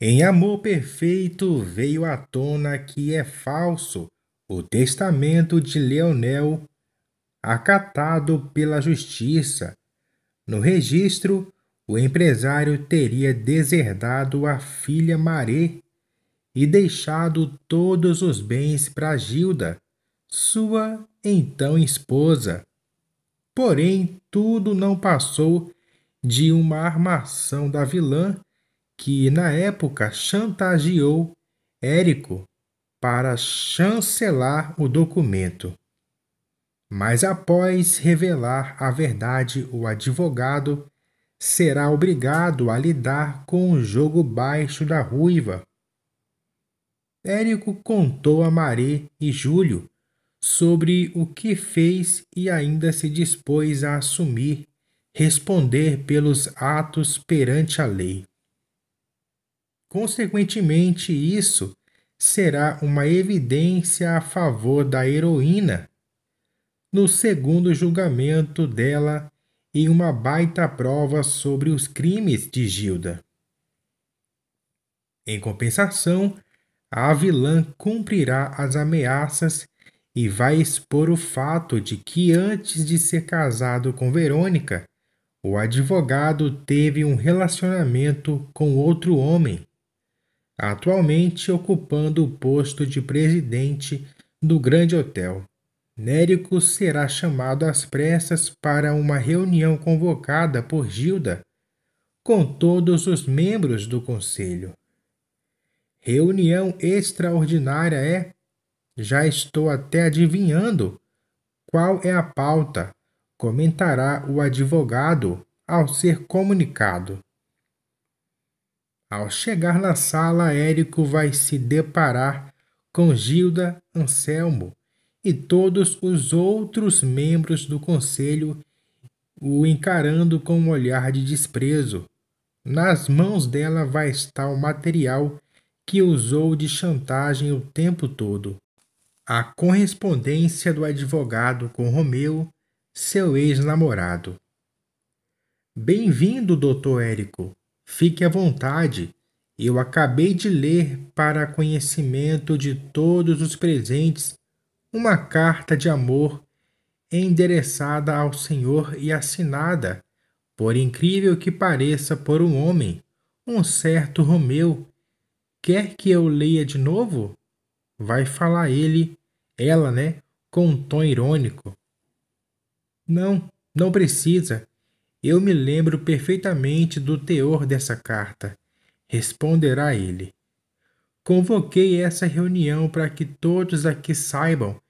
Em amor perfeito veio à tona que é falso o testamento de Leonel, acatado pela justiça. No registro, o empresário teria deserdado a filha Maré e deixado todos os bens para Gilda, sua então esposa. Porém, tudo não passou de uma armação da vilã que na época chantageou Érico para chancelar o documento. Mas após revelar a verdade, o advogado será obrigado a lidar com o jogo baixo da ruiva. Érico contou a Maré e Júlio sobre o que fez e ainda se dispôs a assumir, responder pelos atos perante a lei. Consequentemente, isso será uma evidência a favor da heroína no segundo julgamento dela e uma baita prova sobre os crimes de Gilda. Em compensação, a vilã cumprirá as ameaças e vai expor o fato de que antes de ser casado com Verônica, o advogado teve um relacionamento com outro homem atualmente ocupando o posto de presidente do Grande Hotel. Nérico será chamado às pressas para uma reunião convocada por Gilda com todos os membros do conselho. Reunião extraordinária é? Já estou até adivinhando qual é a pauta, comentará o advogado ao ser comunicado. Ao chegar na sala, Érico vai se deparar com Gilda, Anselmo e todos os outros membros do conselho o encarando com um olhar de desprezo. Nas mãos dela vai estar o material que usou de chantagem o tempo todo. A correspondência do advogado com Romeu, seu ex-namorado. Bem-vindo, doutor Érico. Fique à vontade. Eu acabei de ler para conhecimento de todos os presentes uma carta de amor endereçada ao Senhor e assinada, por incrível que pareça, por um homem, um certo Romeu. Quer que eu leia de novo? Vai falar ele, ela, né, com um tom irônico. Não, não precisa. Eu me lembro perfeitamente do teor dessa carta. Responderá ele. Convoquei essa reunião para que todos aqui saibam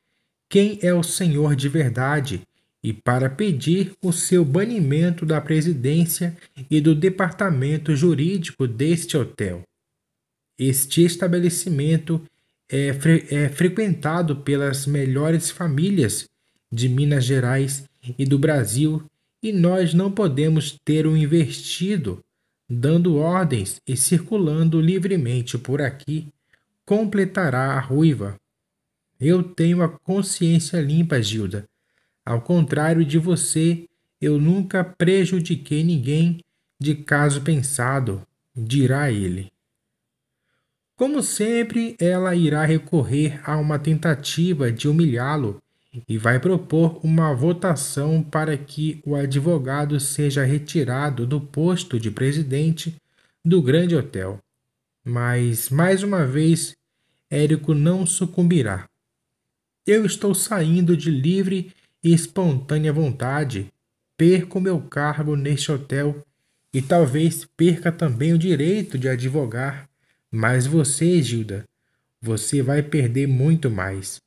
quem é o Senhor de verdade e para pedir o seu banimento da presidência e do departamento jurídico deste hotel. Este estabelecimento é, fre é frequentado pelas melhores famílias de Minas Gerais e do Brasil e nós não podemos ter um invertido, dando ordens e circulando livremente por aqui, completará a ruiva. Eu tenho a consciência limpa, Gilda. Ao contrário de você, eu nunca prejudiquei ninguém de caso pensado, dirá ele. Como sempre, ela irá recorrer a uma tentativa de humilhá-lo e vai propor uma votação para que o advogado seja retirado do posto de presidente do grande hotel. Mas, mais uma vez, Érico não sucumbirá. Eu estou saindo de livre e espontânea vontade, perco meu cargo neste hotel e talvez perca também o direito de advogar. Mas você, Gilda, você vai perder muito mais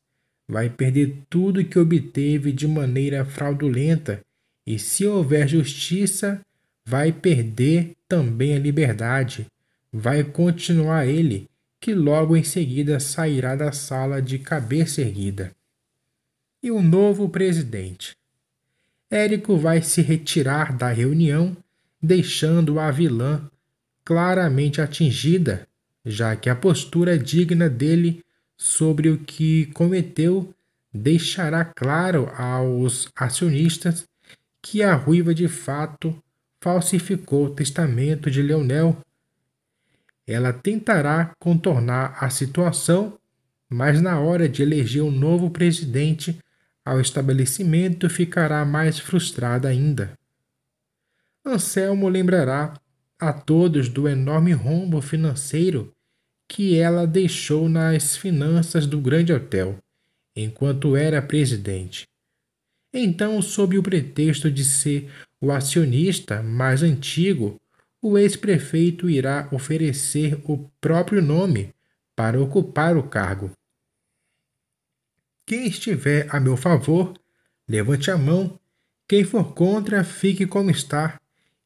vai perder tudo que obteve de maneira fraudulenta, e se houver justiça, vai perder também a liberdade. Vai continuar ele, que logo em seguida sairá da sala de cabeça erguida. E o novo presidente? Érico vai se retirar da reunião, deixando a vilã claramente atingida, já que a postura digna dele sobre o que cometeu deixará claro aos acionistas que a Ruiva de fato falsificou o testamento de Leonel. Ela tentará contornar a situação, mas na hora de eleger um novo presidente ao estabelecimento ficará mais frustrada ainda. Anselmo lembrará a todos do enorme rombo financeiro que ela deixou nas finanças do grande hotel, enquanto era presidente. Então, sob o pretexto de ser o acionista mais antigo, o ex-prefeito irá oferecer o próprio nome para ocupar o cargo. Quem estiver a meu favor, levante a mão. Quem for contra, fique como está.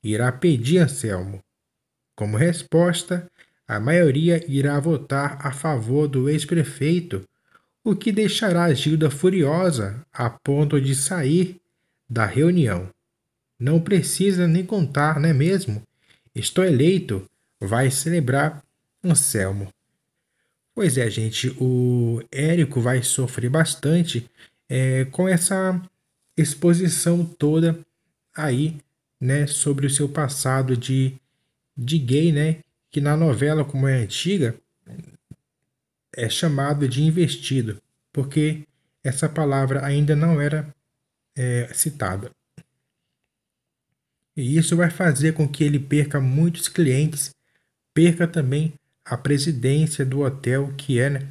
Irá pedir Anselmo. Como resposta, a maioria irá votar a favor do ex-prefeito, o que deixará Gilda furiosa a ponto de sair da reunião. Não precisa nem contar, não é mesmo? Estou eleito, vai celebrar Anselmo. Pois é, gente, o Érico vai sofrer bastante é, com essa exposição toda aí, né, sobre o seu passado de, de gay, né, que na novela, como é antiga, é chamado de investido, porque essa palavra ainda não era é, citada. E isso vai fazer com que ele perca muitos clientes, perca também a presidência do hotel, que é, né,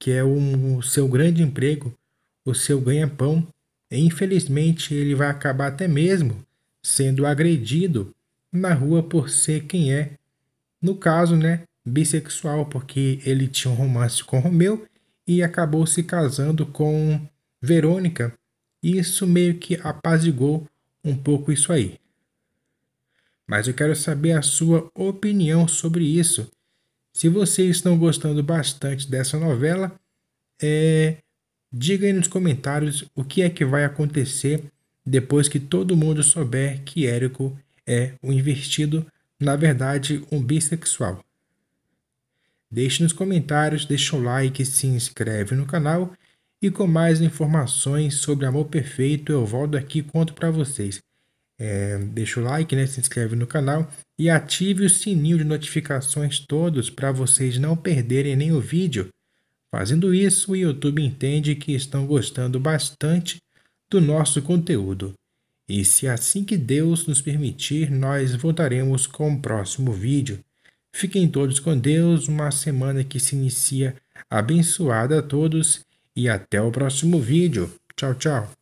que é um, o seu grande emprego, o seu ganha-pão. Infelizmente, ele vai acabar até mesmo sendo agredido na rua por ser quem é no caso, né, bissexual, porque ele tinha um romance com Romeu e acabou se casando com Verônica. isso meio que apazigou um pouco isso aí. Mas eu quero saber a sua opinião sobre isso. Se vocês estão gostando bastante dessa novela, é... diga aí nos comentários o que é que vai acontecer depois que todo mundo souber que Érico é o investido na verdade, um bissexual? Deixe nos comentários, deixe um like, se inscreve no canal e com mais informações sobre amor perfeito eu volto aqui e conto para vocês. É, deixa o like, né, se inscreve no canal e ative o sininho de notificações todos para vocês não perderem nenhum vídeo. Fazendo isso, o YouTube entende que estão gostando bastante do nosso conteúdo. E se assim que Deus nos permitir, nós voltaremos com o próximo vídeo. Fiquem todos com Deus, uma semana que se inicia abençoada a todos e até o próximo vídeo. Tchau, tchau.